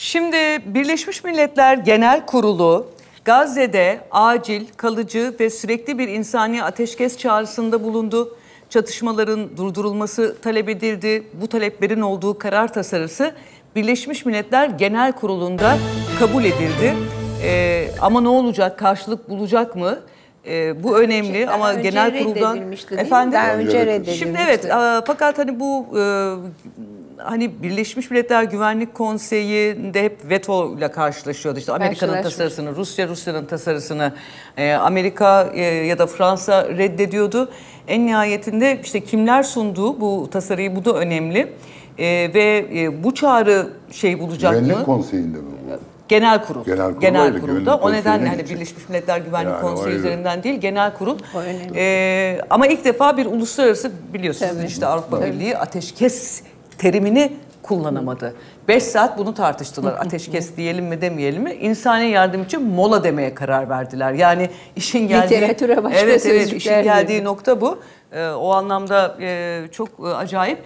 Şimdi Birleşmiş Milletler Genel Kurulu Gazze'de acil, kalıcı ve sürekli bir insani ateşkes çağrısında bulundu. Çatışmaların durdurulması talep edildi. Bu taleplerin olduğu karar tasarısı Birleşmiş Milletler Genel Kurulu'nda kabul edildi. Ee, ama ne olacak? Karşılık bulacak mı? Ee, bu önemli Çünkü ama önce genel kuruldan efendim daha önce reddedilmişti. Şimdi evet e, fakat hani bu e, hani Birleşmiş Milletler Güvenlik Konseyi'nde hep veto ile karşılaşıyordu. İşte Amerika'nın tasarısını, Rusya Rusya'nın tasarısını e, Amerika e, ya da Fransa reddediyordu. En nihayetinde işte kimler sunduğu bu tasarıyı bu da önemli. E, ve e, bu çağrı şey bulacak Güvenlik mı? Güvenlik Konseyi'nde mi bu? Genel kurul. Genel, genel kurulda. O nedenle hani Birleşmiş Milletler Güvenlik yani, Konseyi üzerinden değil genel kurul. O Ee, ama ilk defa bir uluslararası biliyorsunuz Tabii. işte Avrupa Tabii. Birliği ateşkes terimini kullanamadı. 5 saat bunu tartıştılar. Ateşkes diyelim mi demeyelim mi? İnsani yardım için mola demeye karar verdiler. Yani işin geldiği literatüre başka Evet evet işin geldiği nokta bu. Ee, o anlamda e, çok e, acayip.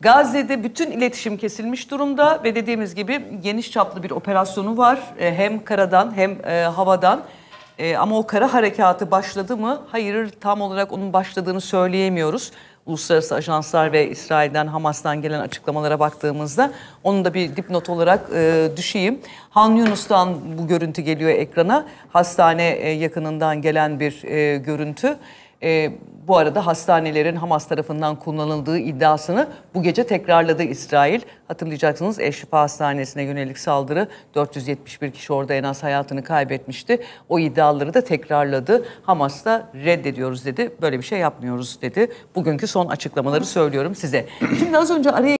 Gazze'de bütün iletişim kesilmiş durumda ve dediğimiz gibi geniş çaplı bir operasyonu var. E, hem karadan hem e, havadan. E, ama o kara harekatı başladı mı? Hayır tam olarak onun başladığını söyleyemiyoruz uluslararası ajanslar ve İsrail'den Hamas'tan gelen açıklamalara baktığımızda onu da bir dipnot olarak e, düşeyim. Han Yunus'tan bu görüntü geliyor ekrana. Hastane e, yakınından gelen bir e, görüntü e, bu arada hastanelerin Hamas tarafından kullanıldığı iddiasını bu gece tekrarladı İsrail. Hatırlayacaksınız Eşşifa Hastanesi'ne yönelik saldırı 471 kişi orada en az hayatını kaybetmişti. O iddiaları da tekrarladı. Hamas da reddediyoruz dedi. Böyle bir şey yapmıyoruz dedi. Bugünkü son açıklamaları söylüyorum size. Şimdi az önce araya